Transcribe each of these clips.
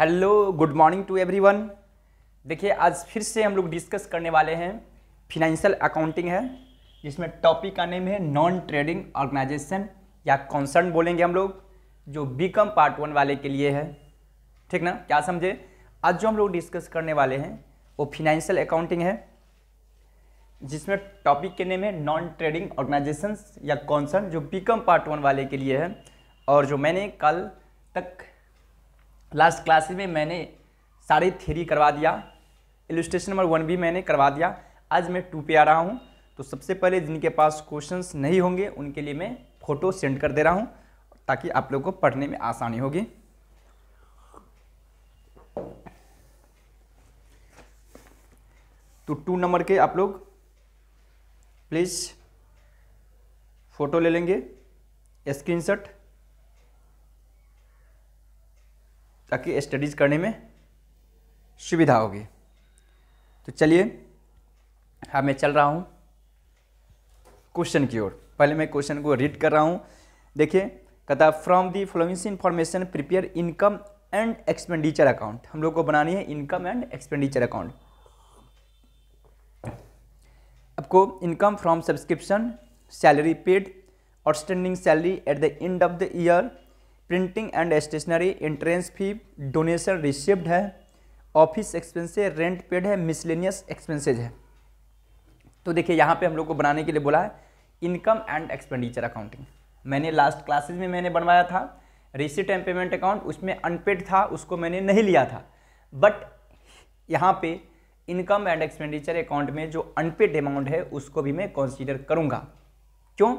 hello good morning to everyone देखिए आज फिर से हम लोग डिस्कस करने वाले हैं फिनेंशियल अकाउंटिंग है जिसमें टॉपिक का नेम है नॉन ट्रेडिंग ऑर्गेनाइजेशन या कॉन्सर्न बोलेंगे हम लोग जो बी कम पार्ट वन वाले के लिए है ठीक ना क्या समझे आज जो हम लोग डिस्कस करने वाले हैं वो फिनेंशियल अकाउंटिंग है जिसमें टॉपिक के नेम है नॉन ट्रेडिंग ऑर्गेनाइजेशन या कॉन्सर्न जो बी कम पार्ट वन वाले के लिए है और जो मैंने कल तक लास्ट क्लासेस में मैंने सारे थ्री करवा दिया इलिस्ट्रेशन नंबर वन भी मैंने करवा दिया आज मैं टू पे आ रहा हूँ तो सबसे पहले जिनके पास क्वेश्चंस नहीं होंगे उनके लिए मैं फ़ोटो सेंड कर दे रहा हूँ ताकि आप लोग को पढ़ने में आसानी होगी तो टू नंबर के आप लोग प्लीज़ फ़ोटो ले लेंगे स्क्रीनशॉट ताकि स्टडीज़ करने में सुविधा होगी तो चलिए हाँ मैं चल रहा हूँ क्वेश्चन की ओर पहले मैं क्वेश्चन को रीड कर रहा हूँ देखिए कहता from the flowing information prepare income and expenditure account हम लोग को बनानी है इनकम एंड एक्सपेंडिचर अकाउंट आपको income from subscription salary paid outstanding salary at the end of the year printing and stationery entrance fee donation received है office expenses rent paid है miscellaneous expenses है तो देखिए यहाँ पे हम लोग को बनाने के लिए बोला है इनकम एंड एक्सपेंडिचर अकाउंटिंग मैंने लास्ट क्लासेज में मैंने बनवाया था रिसिट एंड पेमेंट अकाउंट उसमें अनपेड था उसको मैंने नहीं लिया था बट यहाँ पे इनकम एंड एक्सपेंडिचर अकाउंट में जो अनपेड अमाउंट है उसको भी मैं कंसीडर करूँगा क्यों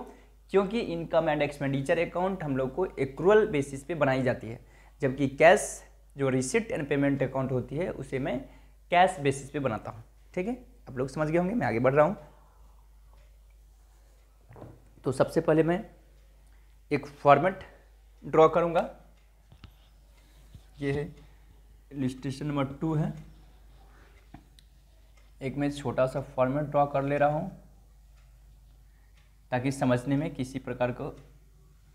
क्योंकि इनकम एंड एक्सपेंडिचर अकाउंट हम लोग को एक्रूअल बेसिस पे बनाई जाती है जबकि कैश जो रिसिप्ट एंड पेमेंट अकाउंट होती है उसे मैं कैश बेसिस पे बनाता हूँ ठीक है आप लोग समझ गए होंगे मैं आगे बढ़ रहा हूँ तो सबसे पहले मैं एक फॉर्मेट ड्रॉ करूँगा ये है लिस्टेशन नंबर टू है एक मैं छोटा सा फॉर्मेट ड्रॉ कर ले रहा हूँ ताकि समझने में किसी प्रकार को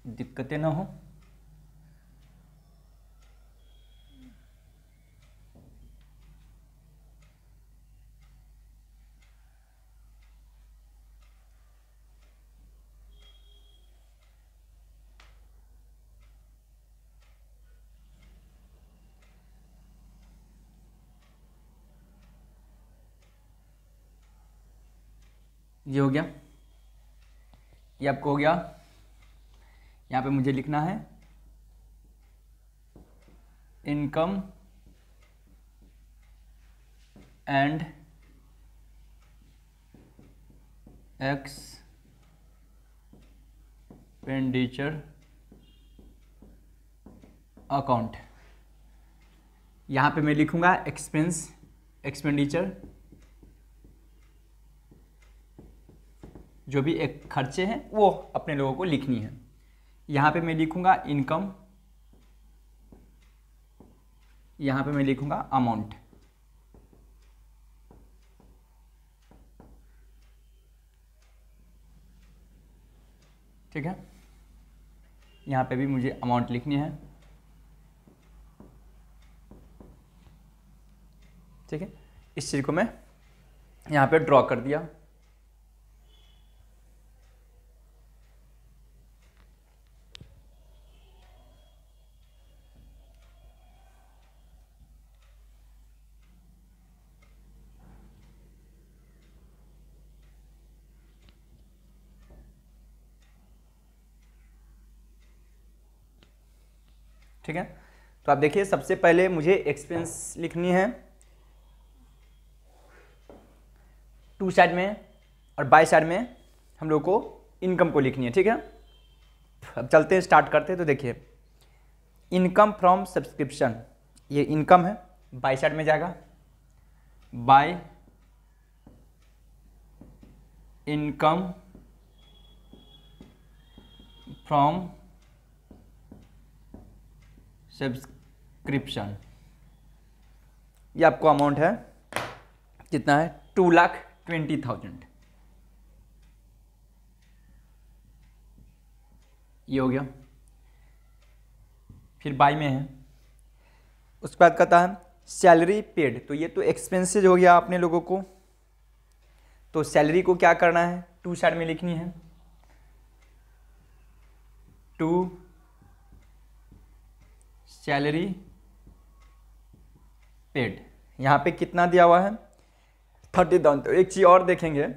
दिक्कतें ना हो ये हो गया ये आपको हो गया यहाँ पे मुझे लिखना है income and ex expenditure account यहाँ पे मैं लिखूँगा एक्सपेंस एक्सपेंडिचर जो भी एक खर्चे हैं वो अपने लोगों को लिखनी है यहाँ पे मैं लिखूँगा इनकम यहाँ पे मैं लिखूँगा अमाउंट ठीक है यहाँ पे भी मुझे अमाउंट लिखनी है ठीक है इस चीज़ को मैं यहाँ पे ड्रॉ कर दिया ठीक है तो आप देखिए सबसे पहले मुझे एक्सपेंस लिखनी है टू साइड में और बाई साइड में हम लोग को इनकम को लिखनी है ठीक है अब चलते हैं स्टार्ट करते हैं तो देखिए इनकम फ्रॉम सब्सक्रिप्शन ये इनकम है बाई साइड में जाएगा बाय इनकम फ्रॉम सब्सक्रिप्शन ये आपको अमाउंट है कितना है टू लाख ट्वेंटी थाउजेंड ये हो गया फिर बाई में है उसके बाद कहता है सैलरी पेड तो ये तो एक्सपेंसिज हो गया आपने लोगों को तो सैलरी को क्या करना है टू साइड में लिखनी है टू सैलरी पेड यहाँ पे कितना दिया हुआ है थर्टी थाउजेंड तो एक चीज़ और देखेंगे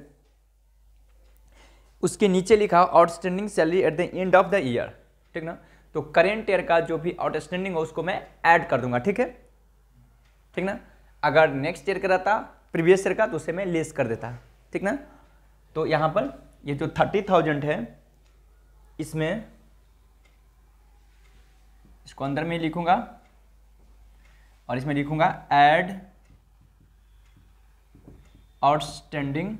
उसके नीचे लिखा outstanding salary at the end of the year ठीक ना तो करेंट ईयर का जो भी आउटस्टैंडिंग हो उसको मैं ऐड कर दूंगा ठीक है ठीक ना अगर नेक्स्ट ईयर का रहता प्रीवियस ईयर का तो उसे मैं लेस कर देता ठीक ना तो यहाँ पर ये जो थर्टी थाउजेंड है इसमें इसको अंदर में लिखूंगा और इसमें लिखूंगा एड आउटस्टैंडिंग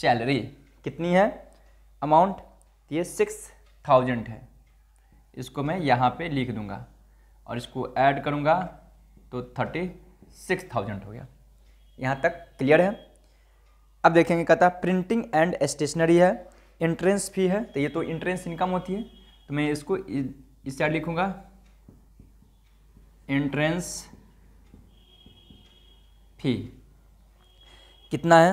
सैलरी कितनी है अमाउंट तो ये सिक्स थाउजेंड है इसको मैं यहाँ पे लिख दूंगा और इसको ऐड करूँगा तो थर्टी सिक्स थाउजेंड हो गया यहाँ तक क्लियर है अब देखेंगे कहता प्रिंटिंग एंड स्टेशनरी है इंट्रेंस फी है तो ये तो इंट्रेंस इनकम होती है तो मैं इसको इस साइड लिखूंगा एंट्रेंस फी कितना है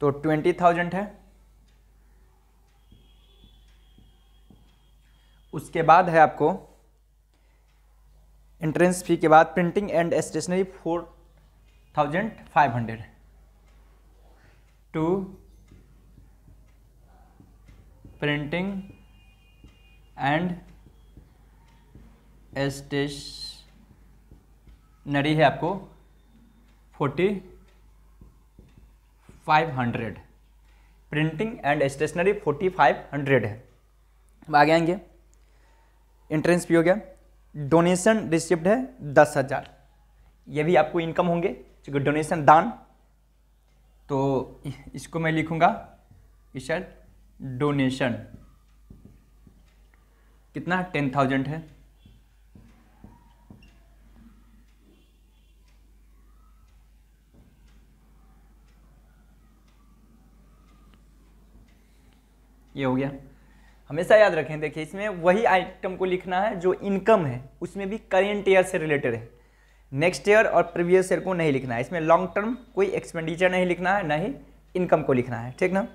तो ट्वेंटी थाउजेंड है उसके बाद है आपको एंट्रेंस फी के बाद printing and stationery four thousand five hundred to printing and stationery है आपको forty five hundred printing and stationery forty five hundred है अब आगे आएंगे इंट्रेंस भी हो गया डोनेशन रिसिप्ट है दस हज़ार ये भी आपको इनकम होंगे क्योंकि डोनेशन दान तो इसको मैं लिखूँगा इस डोनेशन कितना टेन थाउजेंड है ये हो गया हमेशा याद रखें देखिए इसमें वही आइटम को लिखना है जो इनकम है उसमें भी करेंट ईयर से रिलेटेड है नेक्स्ट ईयर और प्रीवियस ईयर को नहीं लिखना है इसमें लॉन्ग टर्म कोई एक्सपेंडिचर नहीं लिखना है ना ही इनकम को लिखना है ठीक ना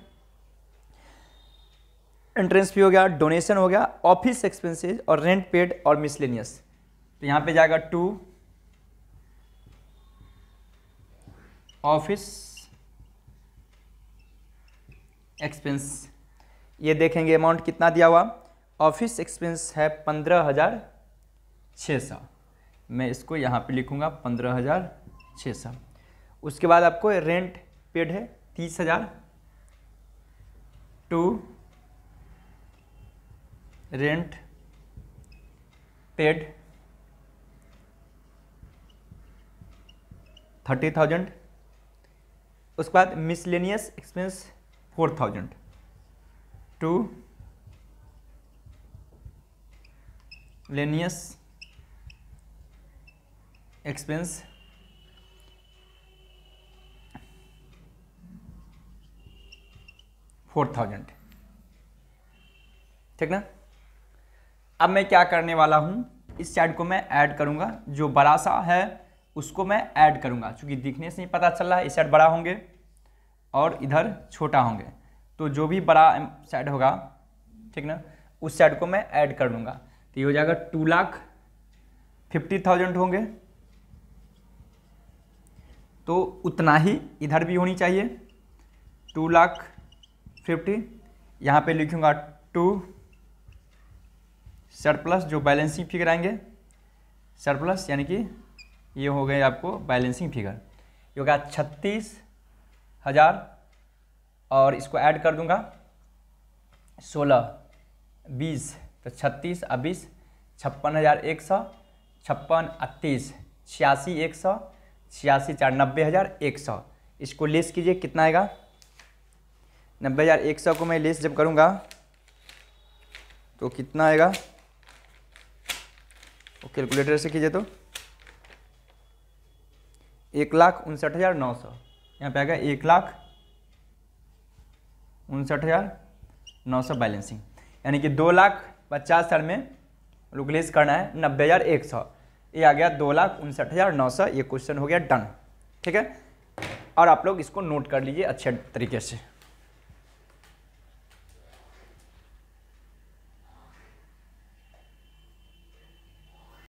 एंट्रेंस फी हो गया डोनेशन हो गया ऑफिस एक्सपेंसेस और रेंट पेड और मिसलेनियस तो यहाँ पे जाएगा टू ऑफिस एक्सपेंस ये देखेंगे अमाउंट कितना दिया हुआ ऑफिस एक्सपेंस है पंद्रह हज़ार छः सौ मैं इसको यहाँ पे लिखूँगा पंद्रह हज़ार छः सौ उसके बाद आपको रेंट पेड है तीस हज़ार to rent paid thirty thousand उसके बाद miscellaneous expense four thousand to miscellaneous expense four thousand ठीक ना अब मैं क्या करने वाला हूँ इस साइड को मैं ऐड करूँगा जो बड़ा सा है उसको मैं ऐड करूँगा क्योंकि दिखने से ही पता चल रहा है इस साइड बड़ा होंगे और इधर छोटा होंगे तो जो भी बड़ा साइड होगा ठीक ना उस साइड को मैं ऐड कर लूँगा तो ये हो जाएगा टू लाख फिफ्टी थाउजेंड होंगे तो उतना ही इधर भी होनी चाहिए टू लाख फिफ्टी यहाँ पे लिखूँगा टू सरप्लस जो बैलेंसिंग फिगर आएंगे सरप्लस यानी कि ये हो गए आपको बैलेंसिंग फिगर ये हो गया छत्तीस हज़ार और इसको ऐड कर दूंगा सोलह बीस तो छत्तीस और बीस छप्पन हज़ार एक सौ छप्पन अतीस छियासी एक सौ छियासी चार नब्बे हज़ार एक सौ इसको लेस कीजिए कितना आएगा नब्बे हज़ार एक सौ को मैं लेस जब करूँगा तो कितना आएगा कैलकुलेटर से कीजिए तो एक लाख उनसठ हज़ार नौ सौ यहाँ पे आ गया एक लाख उनसठ हज़ार नौ सौ बैलेंसिंग यानी कि दो लाख पचास हज़ार में रुकलेस करना है नब्बे हज़ार एक सौ ये आ गया दो लाख उनसठ हज़ार नौ सौ ये क्वेश्चन हो गया डन ठीक है और आप लोग इसको नोट कर लीजिए अच्छे तरीके से